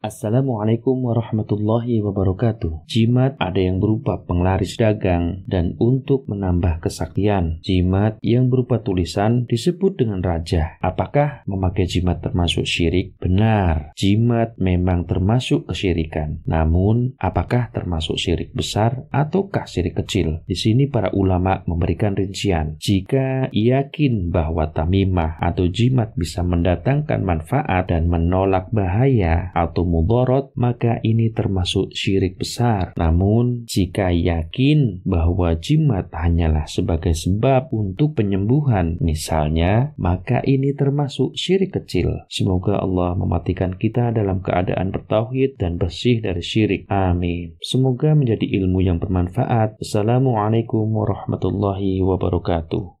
Assalamualaikum warahmatullahi wabarakatuh. Jimat ada yang berupa penglaris dagang dan untuk menambah kesaktian. Jimat yang berupa tulisan disebut dengan raja. Apakah memakai jimat termasuk syirik? Benar, jimat memang termasuk kesyirikan. Namun, apakah termasuk syirik besar ataukah syirik kecil? Di sini para ulama memberikan rincian. Jika yakin bahwa tamimah atau jimat bisa mendatangkan manfaat dan menolak bahaya atau mudarat, maka ini termasuk syirik besar. Namun, jika yakin bahwa jimat hanyalah sebagai sebab untuk penyembuhan, misalnya, maka ini termasuk syirik kecil. Semoga Allah mematikan kita dalam keadaan bertauhid dan bersih dari syirik. Amin. Semoga menjadi ilmu yang bermanfaat. Assalamualaikum warahmatullahi wabarakatuh.